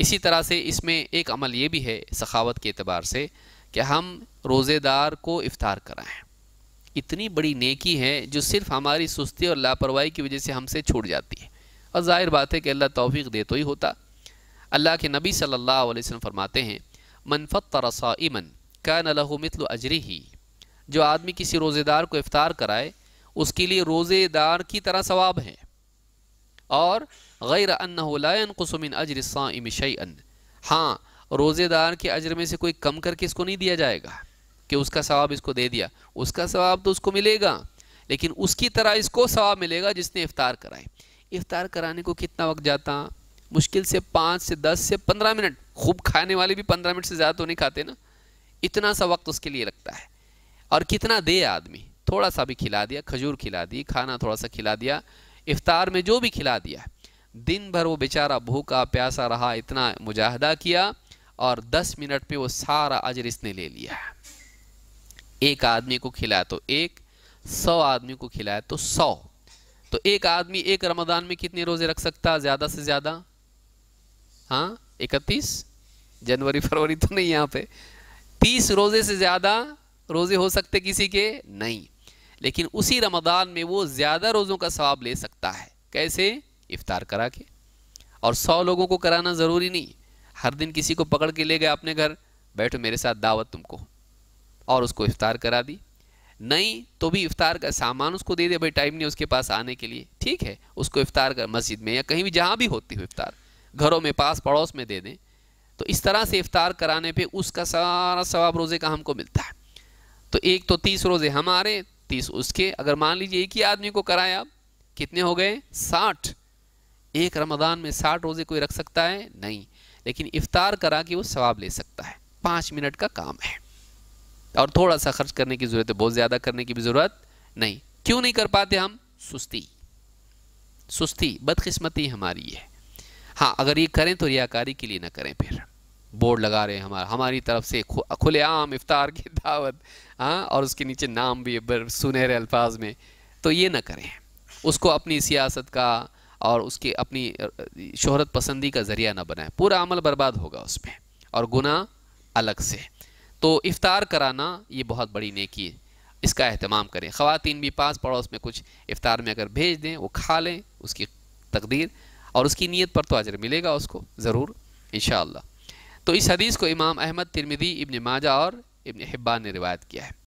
इसी तरह से इसमें एक अमल ये भी है सखावत के अतबार से कि हम रोज़ेदार को इफ़ार कराएँ इतनी बड़ी नेकी है जो सिर्फ हमारी सुस्ती और लापरवाही की वजह से हमसे छूट जाती है और ज़ाहिर बात है कि अल्लाह तोफ़ी दे तो ही होता अल्लाह के नबी सल्लल्लाहु अलैहि वसल्लम फरमाते हैं मनफ़त रसाइमन का नलहु अजरी ही जो आदमी किसी रोज़ेदार को इफ़ार कराए उसके लिए रोज़ेदार की तरह सवाब है और गैर अन्नान कसमिन अजर साम शैन हाँ रोज़ेदार के अजर में से कोई कम करके इसको नहीं दिया जाएगा कि उसका सवाब इसको दे दिया उसका सवाब तो उसको मिलेगा लेकिन उसकी तरह इसको सवाब मिलेगा जिसने इफ़ार कराए इफ़ार कराने को कितना वक्त जाता मुश्किल से पाँच से दस से पंद्रह मिनट खूब खाने वाले भी पंद्रह मिनट से ज़्यादा तो नहीं खाते ना इतना सा वक्त उसके लिए लगता है और कितना दे आदमी थोड़ा सा भी खिला दिया खजूर खिला दी खाना थोड़ा सा खिला दिया इफ्तार में जो भी खिला दिया दिन भर वो बेचारा भूखा प्यासा रहा इतना मुजाहदा किया और दस मिनट पे वो सारा अजर इसने ले लिया एक आदमी को खिलाया तो एक सौ आदमी को खिलाया तो सौ तो एक आदमी एक रमदान में कितने रोज़े रख सकता ज़्यादा से ज़्यादा हाँ इकतीस जनवरी फरवरी तो नहीं यहाँ पे तीस रोज़े से ज़्यादा रोज़े हो सकते किसी के नहीं लेकिन उसी रमदान में वो ज़्यादा रोज़ों का सवाब ले सकता है कैसे इफ्तार करा के और सौ लोगों को कराना ज़रूरी नहीं हर दिन किसी को पकड़ के ले गए अपने घर बैठो मेरे साथ दावत तुमको और उसको इफ्तार करा दी नहीं तो भी इफ्तार का सामान उसको दे दे भाई टाइम नहीं उसके पास आने के लिए ठीक है उसको इफ्तार कर मस्जिद में या कहीं भी जहाँ भी होती हो इफ्तार घरों में पास पड़ोस में दे दें तो इस तरह से इफ्तार कराने पे उसका सारा सवाब रोज़े का हमको मिलता है तो एक तो तीस रोज़े हमारे तीस उसके अगर मान लीजिए एक ही आदमी को कराया आप कितने हो गए साठ एक रमदान में साठ रोज़े कोई रख सकता है नहीं लेकिन इफ्तार करा के वो सवाब ले सकता है पाँच मिनट का काम है और थोड़ा सा खर्च करने की ज़रूरत है बहुत ज़्यादा करने की भी ज़रूरत नहीं क्यों नहीं कर पाते हम सुस्ती सुस्ती बदकिस्मती हमारी है हाँ अगर ये करें तो रियाकारी के लिए ना करें फिर बोर्ड लगा रहे हैं हमारा हमारी तरफ से खु, खुलेआम इफ्तार की दावत हाँ और उसके नीचे नाम भी सुनहरे अल्फाज में तो ये ना करें उसको अपनी सियासत का और उसके अपनी शहरत पसंदी का ज़रिया ना बनाए पूरा अमल बर्बाद होगा उसमें और गुना अलग से तो इफ़ार कराना ये बहुत बड़ी नेकी है इसका अहतमाम करें ख़वान भी पास पड़ोस में कुछ इफ़ार में अगर भेज दें वो खा लें उसकी तकदीर और उसकी नीयत पर तो अजर मिलेगा उसको ज़रूर इन तो इस हदीस को इमाम अहमद तिरमिदी इब्न माजा और इब्न हिब्बान ने रिवायत किया है